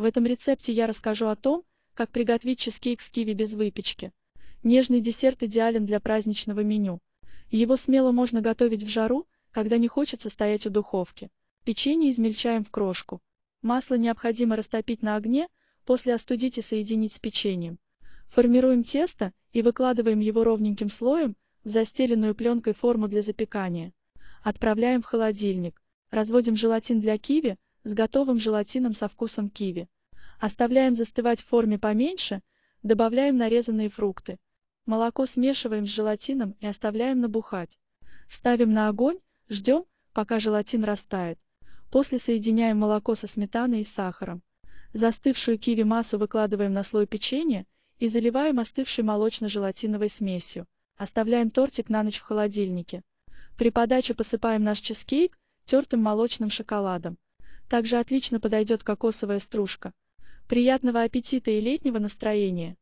В этом рецепте я расскажу о том, как приготовить чизкейк с киви без выпечки. Нежный десерт идеален для праздничного меню. Его смело можно готовить в жару, когда не хочется стоять у духовки. Печенье измельчаем в крошку. Масло необходимо растопить на огне, после остудить и соединить с печеньем. Формируем тесто и выкладываем его ровненьким слоем в застеленную пленкой форму для запекания. Отправляем в холодильник. Разводим желатин для киви, с готовым желатином со вкусом киви. Оставляем застывать в форме поменьше, добавляем нарезанные фрукты. Молоко смешиваем с желатином и оставляем набухать. Ставим на огонь, ждем, пока желатин растает. После соединяем молоко со сметаной и сахаром. Застывшую киви-массу выкладываем на слой печенья и заливаем остывшей молочно-желатиновой смесью. Оставляем тортик на ночь в холодильнике. При подаче посыпаем наш чизкейк тертым молочным шоколадом. Также отлично подойдет кокосовая стружка. Приятного аппетита и летнего настроения!